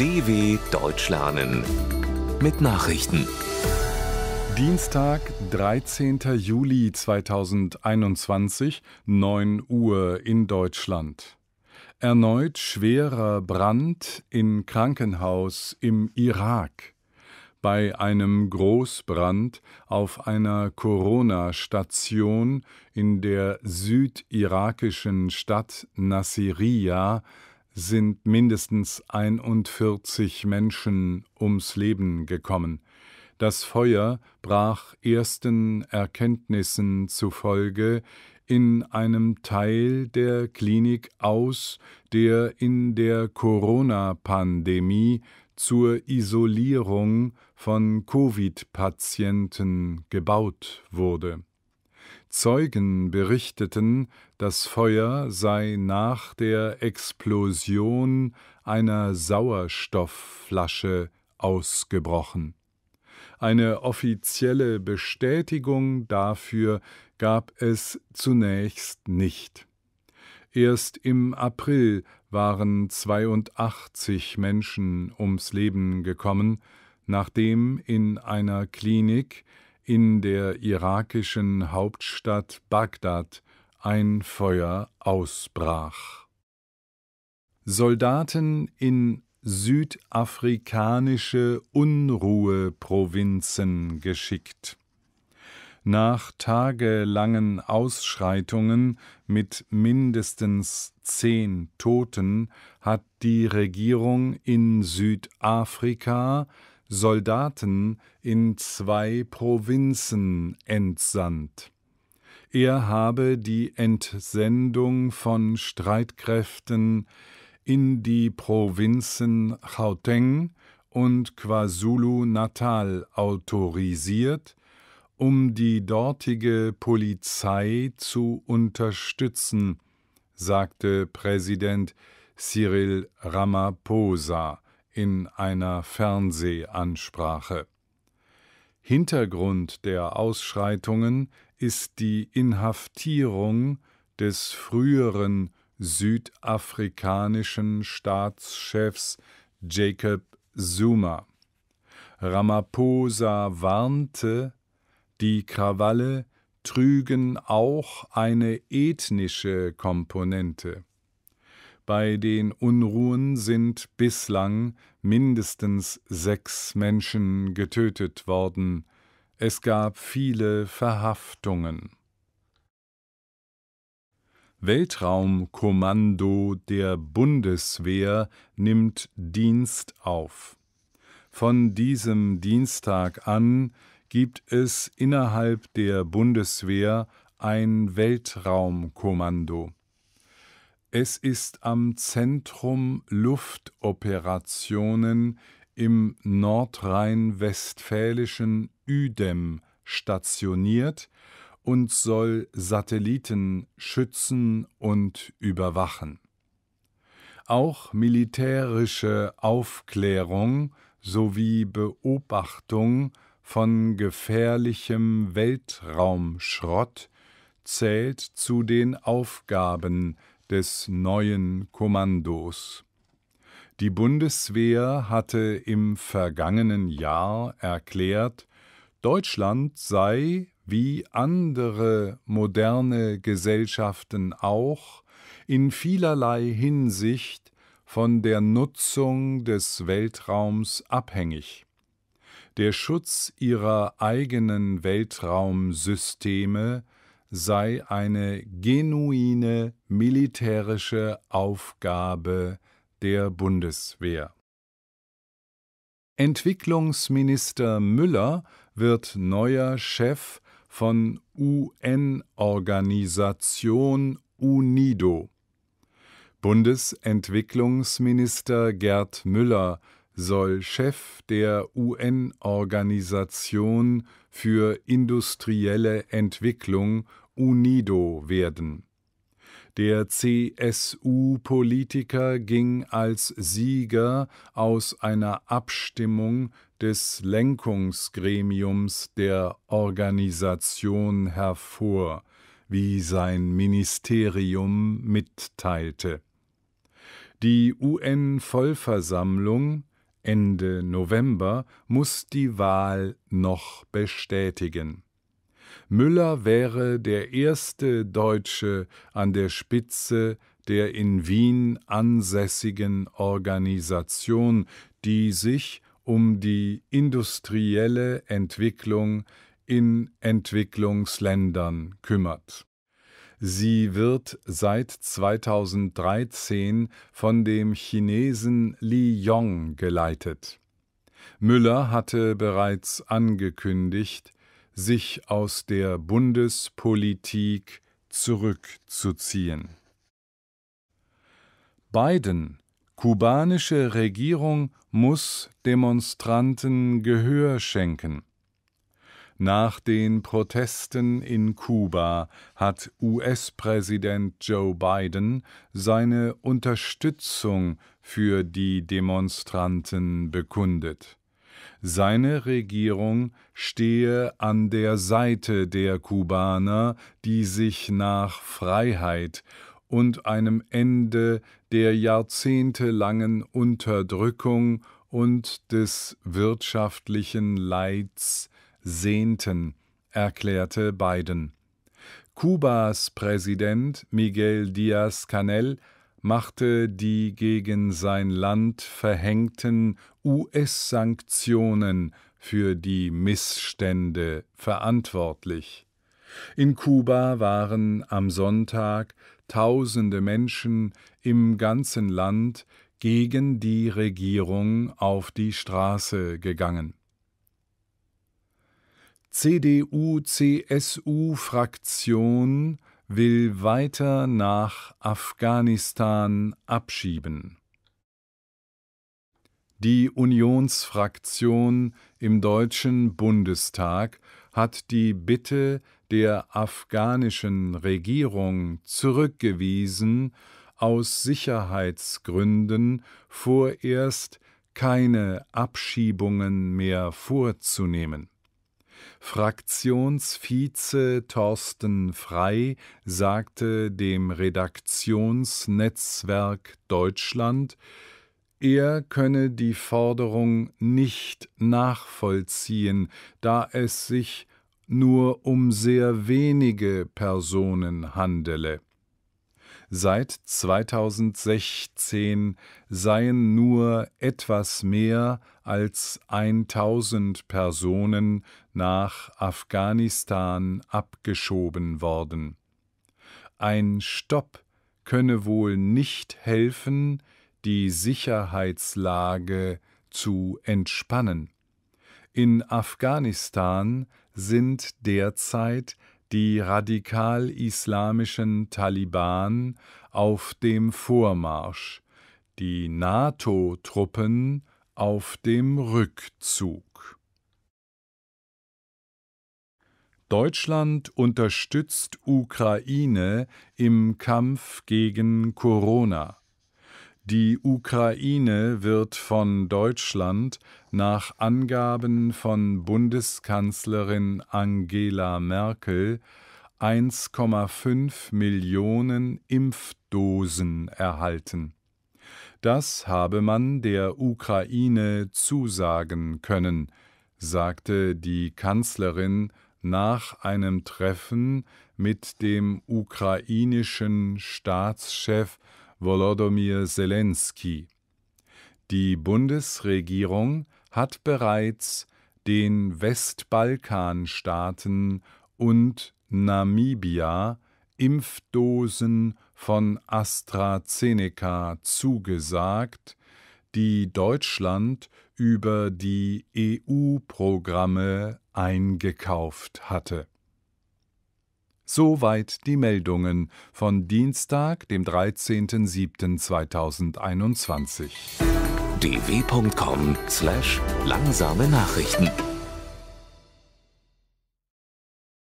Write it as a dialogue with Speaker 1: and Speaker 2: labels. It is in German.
Speaker 1: DW Deutsch lernen mit Nachrichten. Dienstag, 13. Juli 2021, 9 Uhr in Deutschland. Erneut schwerer Brand in Krankenhaus im Irak. Bei einem Großbrand auf einer Corona-Station in der südirakischen Stadt Nasiriyah sind mindestens 41 Menschen ums Leben gekommen. Das Feuer brach ersten Erkenntnissen zufolge in einem Teil der Klinik aus, der in der Corona-Pandemie zur Isolierung von Covid-Patienten gebaut wurde Zeugen berichteten, das Feuer sei nach der Explosion einer Sauerstoffflasche ausgebrochen. Eine offizielle Bestätigung dafür gab es zunächst nicht. Erst im April waren 82 Menschen ums Leben gekommen, nachdem in einer Klinik in der irakischen Hauptstadt Bagdad ein Feuer ausbrach. Soldaten in südafrikanische Unruheprovinzen geschickt. Nach tagelangen Ausschreitungen mit mindestens zehn Toten hat die Regierung in Südafrika Soldaten in zwei Provinzen entsandt. Er habe die Entsendung von Streitkräften in die Provinzen Gauteng und KwaZulu-Natal autorisiert, um die dortige Polizei zu unterstützen, sagte Präsident Cyril Ramaphosa in einer Fernsehansprache. Hintergrund der Ausschreitungen ist die Inhaftierung des früheren südafrikanischen Staatschefs Jacob Zuma. Ramaphosa warnte, die Krawalle trügen auch eine ethnische Komponente. Bei den Unruhen sind bislang mindestens sechs Menschen getötet worden. Es gab viele Verhaftungen. Weltraumkommando der Bundeswehr nimmt Dienst auf. Von diesem Dienstag an gibt es innerhalb der Bundeswehr ein Weltraumkommando. Es ist am Zentrum Luftoperationen im nordrhein-westfälischen Üdem stationiert und soll Satelliten schützen und überwachen. Auch militärische Aufklärung sowie Beobachtung von gefährlichem Weltraumschrott zählt zu den Aufgaben des neuen Kommandos. Die Bundeswehr hatte im vergangenen Jahr erklärt, Deutschland sei, wie andere moderne Gesellschaften auch, in vielerlei Hinsicht von der Nutzung des Weltraums abhängig. Der Schutz ihrer eigenen Weltraumsysteme sei eine genuine militärische Aufgabe der Bundeswehr. Entwicklungsminister Müller wird neuer Chef von UN-Organisation UNIDO. Bundesentwicklungsminister Gerd Müller soll Chef der UN-Organisation für industrielle Entwicklung UNIDO werden. Der CSU-Politiker ging als Sieger aus einer Abstimmung des Lenkungsgremiums der Organisation hervor, wie sein Ministerium mitteilte. Die UN-Vollversammlung Ende November muss die Wahl noch bestätigen. Müller wäre der erste Deutsche an der Spitze der in Wien ansässigen Organisation, die sich um die industrielle Entwicklung in Entwicklungsländern kümmert. Sie wird seit 2013 von dem Chinesen Li Yong geleitet. Müller hatte bereits angekündigt, sich aus der Bundespolitik zurückzuziehen. Biden Kubanische Regierung muss Demonstranten Gehör schenken. Nach den Protesten in Kuba hat US-Präsident Joe Biden seine Unterstützung für die Demonstranten bekundet. Seine Regierung stehe an der Seite der Kubaner, die sich nach Freiheit und einem Ende der jahrzehntelangen Unterdrückung und des wirtschaftlichen Leids sehnten, erklärte Biden. Kubas Präsident Miguel Díaz-Canel machte die gegen sein Land verhängten US-Sanktionen für die Missstände verantwortlich. In Kuba waren am Sonntag tausende Menschen im ganzen Land gegen die Regierung auf die Straße gegangen. CDU-CSU-Fraktion will weiter nach Afghanistan abschieben. Die Unionsfraktion im Deutschen Bundestag hat die Bitte der afghanischen Regierung zurückgewiesen, aus Sicherheitsgründen vorerst keine Abschiebungen mehr vorzunehmen Fraktionsvize Thorsten Frei sagte dem Redaktionsnetzwerk Deutschland, er könne die Forderung nicht nachvollziehen, da es sich nur um sehr wenige Personen handele. Seit 2016 seien nur etwas mehr als 1000 Personen nach Afghanistan abgeschoben worden. Ein Stopp könne wohl nicht helfen, die Sicherheitslage zu entspannen. In Afghanistan sind derzeit die radikal-islamischen Taliban auf dem Vormarsch, die NATO-Truppen auf dem Rückzug. Deutschland unterstützt Ukraine im Kampf gegen Corona. Die Ukraine wird von Deutschland nach Angaben von Bundeskanzlerin Angela Merkel 1,5 Millionen Impfdosen erhalten. Das habe man der Ukraine zusagen können, sagte die Kanzlerin nach einem Treffen mit dem ukrainischen Staatschef Volodomir Zelensky. Die Bundesregierung hat bereits den Westbalkanstaaten und Namibia Impfdosen von AstraZeneca zugesagt, die Deutschland über die EU-Programme eingekauft hatte Soweit die Meldungen von Dienstag, dem 13.07.2021. dw.com/langsame Nachrichten